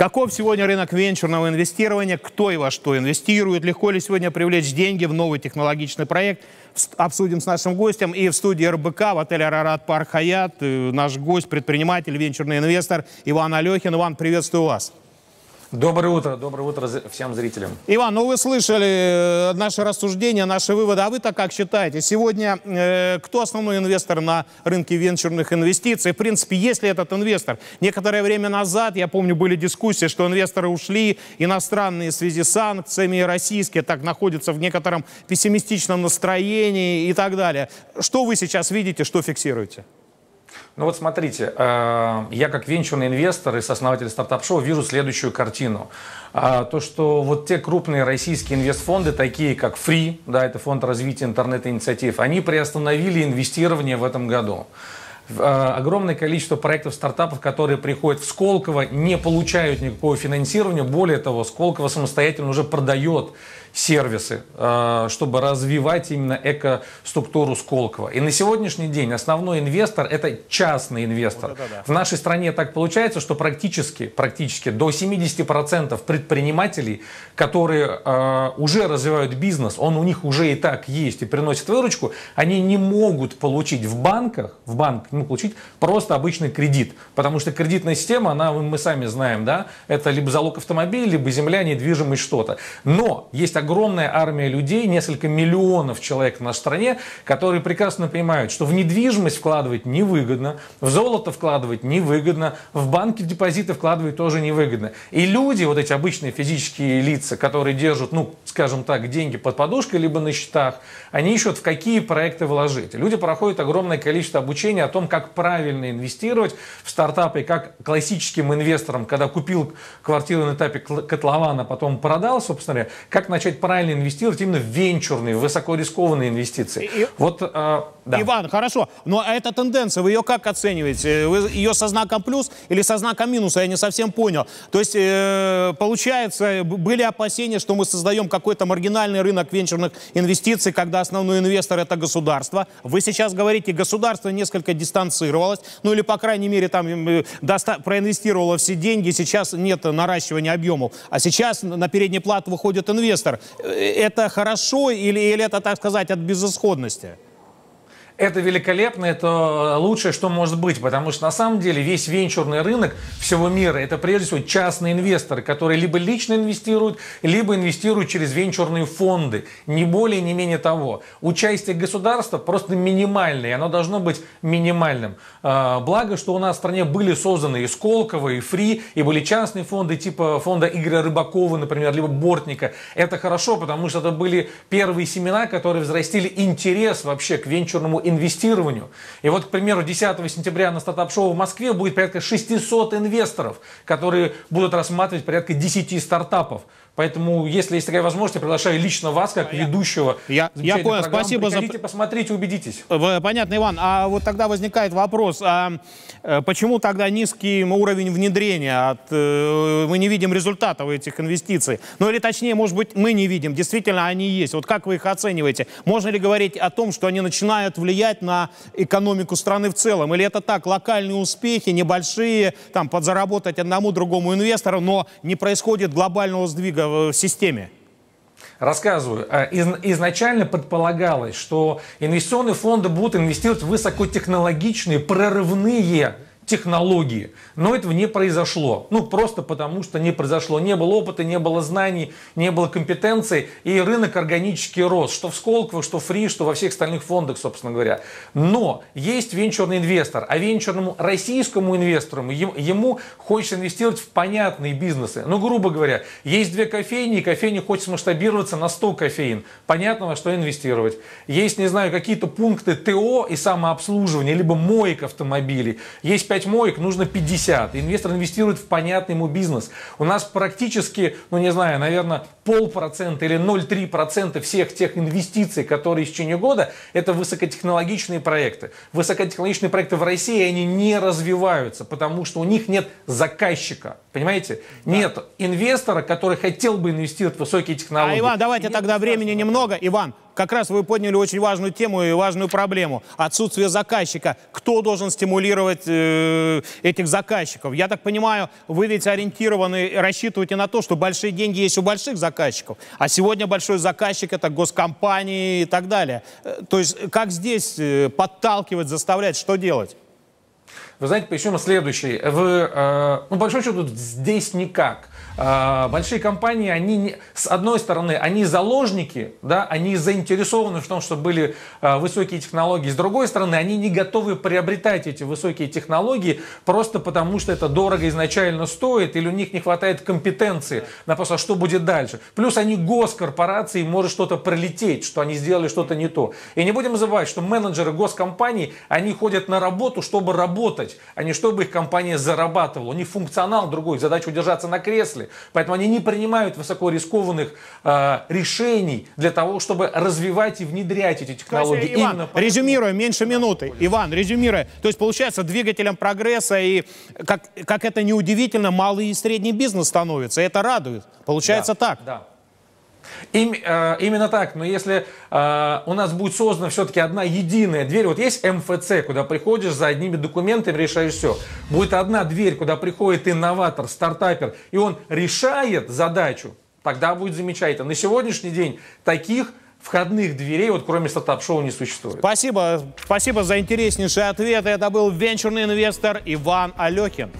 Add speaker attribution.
Speaker 1: Каков сегодня рынок венчурного инвестирования? Кто и во что инвестирует? Легко ли сегодня привлечь деньги в новый технологичный проект? Обсудим с нашим гостем. И в студии РБК в отеле «Арарат Пархаят э, наш гость, предприниматель, венчурный инвестор Иван Алехин. Иван, приветствую вас. Доброе утро, доброе утро всем зрителям. Иван, ну вы слышали э, наши рассуждения, наши выводы. А вы-то как считаете? Сегодня э, кто основной инвестор на рынке венчурных инвестиций? В принципе, есть ли этот инвестор? Некоторое время назад, я помню, были дискуссии, что инвесторы ушли, иностранные в связи с санкциями, российские так находятся в некотором пессимистичном настроении и так далее. Что вы сейчас видите, что фиксируете?
Speaker 2: Ну вот смотрите, э, я как венчурный инвестор и сооснователь стартап-шоу вижу следующую картину. А, то, что вот те крупные российские инвестфонды, такие как Free, да, это фонд развития интернет-инициатив, они приостановили инвестирование в этом году э, огромное количество проектов стартапов, которые приходят в Сколково, не получают никакого финансирования. Более того, Сколково самостоятельно уже продает сервисы, э, чтобы развивать именно экоструктуру Сколково. И на сегодняшний день основной инвестор – это частный инвестор. Вот это да. В нашей стране так получается, что практически, практически до 70% предпринимателей, которые э, уже развивают бизнес, он у них уже и так есть и приносит выручку, они не могут получить в банках, в банк ну, получить просто обычный кредит. Потому что кредитная система, она, мы сами знаем, да, это либо залог автомобиля, либо земля, недвижимость, что-то. Но есть огромная армия людей, несколько миллионов человек на стране, которые прекрасно понимают, что в недвижимость вкладывать невыгодно, в золото вкладывать невыгодно, в банки депозиты вкладывать тоже невыгодно. И люди, вот эти обычные физические лица, которые держат, ну, скажем так, деньги под подушкой, либо на счетах, они ищут, в какие проекты вложить. Люди проходят огромное количество обучения о том, как правильно инвестировать в стартапы, как классическим инвесторам, когда купил квартиру на этапе котлована, а потом продал, собственно говоря, как начать начать правильно инвестировать именно
Speaker 1: в венчурные, высокорискованные инвестиции. И, вот, э, да. Иван, хорошо, но эта тенденция, вы ее как оцениваете? Вы ее со знаком плюс или со знаком минуса? Я не совсем понял. То есть, э, получается, были опасения, что мы создаем какой-то маргинальный рынок венчурных инвестиций, когда основной инвестор это государство. Вы сейчас говорите, государство несколько дистанцировалось, ну или, по крайней мере, там э, проинвестировало все деньги, сейчас нет наращивания объемов. А сейчас на передний плат выходит инвестор. Э, это хорошо или, или это, так сказать, от безысходности? это великолепно,
Speaker 2: это лучшее, что может быть, потому что на самом деле весь венчурный рынок всего мира – это прежде всего частные инвесторы, которые либо лично инвестируют, либо инвестируют через венчурные фонды, не более, не менее того. Участие государства просто минимальное, и оно должно быть минимальным. А, благо, что у нас в стране были созданы и Сколково, и Фри, и были частные фонды типа фонда Игоря Рыбакова, например, либо Бортника. Это хорошо, потому что это были первые семена, которые взрастили интерес вообще к венчурному инвестированию. И вот, к примеру, 10 сентября на стартап-шоу в Москве будет порядка 600 инвесторов, которые будут рассматривать порядка 10 стартапов. Поэтому, если есть такая возможность, я приглашаю лично вас, как ведущего. Я, я понял, спасибо Приходите, за... посмотрите, убедитесь.
Speaker 1: Э, понятно, Иван. А вот тогда возникает вопрос, а э, почему тогда низкий уровень внедрения? От, э, мы не видим результатов этих инвестиций. Ну или точнее, может быть, мы не видим. Действительно, они есть. Вот как вы их оцениваете? Можно ли говорить о том, что они начинают влиять на экономику страны в целом? Или это так, локальные успехи, небольшие, там, подзаработать одному другому инвестору, но не происходит глобального сдвига? в э, системе?
Speaker 2: Рассказываю. А, изначально предполагалось, что инвестиционные фонды будут инвестировать в высокотехнологичные, прорывные технологии. Но этого не произошло. Ну, просто потому, что не произошло. Не было опыта, не было знаний, не было компетенций. И рынок органически рос. Что в Сколково, что в Фри, что во всех остальных фондах, собственно говоря. Но есть венчурный инвестор. А венчурному российскому инвестору ему хочется инвестировать в понятные бизнесы. Ну, грубо говоря, есть две кофейни, и кофейня хочет масштабироваться на 100 кофеин. Понятно, во что инвестировать. Есть, не знаю, какие-то пункты ТО и самообслуживания, либо моек автомобилей. Есть 5 5 моек, нужно 50. Инвестор инвестирует в понятный ему бизнес. У нас практически, ну не знаю, наверное, полпроцента или 0,3% всех тех инвестиций, которые в течение года, это высокотехнологичные проекты. Высокотехнологичные проекты в России, они не развиваются, потому что у них нет заказчика. Понимаете? Да. Нет инвестора, который хотел бы инвестировать в высокие технологии. А, Иван,
Speaker 1: давайте нет тогда времени немного. Иван, как раз вы подняли очень важную тему и важную проблему. Отсутствие заказчика. Кто должен стимулировать э, этих заказчиков? Я так понимаю, вы ведь ориентированы, рассчитываете на то, что большие деньги есть у больших заказчиков. А сегодня большой заказчик это госкомпании и так далее. Э, то есть как здесь э, подталкивать, заставлять, что делать?
Speaker 2: Вы знаете, причем следующий. В, э, ну, большой счет, здесь никак. А, большие компании, они, не, с одной стороны, они заложники, да, они заинтересованы в том, чтобы были а, высокие технологии, с другой стороны, они не готовы приобретать эти высокие технологии просто потому, что это дорого изначально стоит, или у них не хватает компетенции на просто, что будет дальше. Плюс они госкорпорации, может что-то пролететь, что они сделали что-то не то. И не будем забывать, что менеджеры госкомпаний, они ходят на работу, чтобы работать, а не чтобы их компания зарабатывала. У них функционал другой, задача удержаться на кресле, отрасли. Поэтому они не принимают высокорискованных э, решений для того,
Speaker 1: чтобы развивать и внедрять эти технологии. Есть, Иван, по... резюмируя, меньше минуты. Иван, резюмируя, то есть получается двигателем прогресса и, как, как это неудивительно, малый и средний бизнес становится. Это радует. Получается да, так. Да. Им, э, именно так,
Speaker 2: но если э, у нас будет создана все-таки одна единая дверь, вот есть МФЦ, куда приходишь за одними документами, решаешь все. Будет одна дверь, куда приходит инноватор, стартапер, и он решает задачу, тогда будет замечательно. На сегодняшний день таких
Speaker 1: входных дверей, вот кроме стартап-шоу, не существует. Спасибо. Спасибо за интереснейшие ответы. Это был венчурный инвестор Иван Алехин.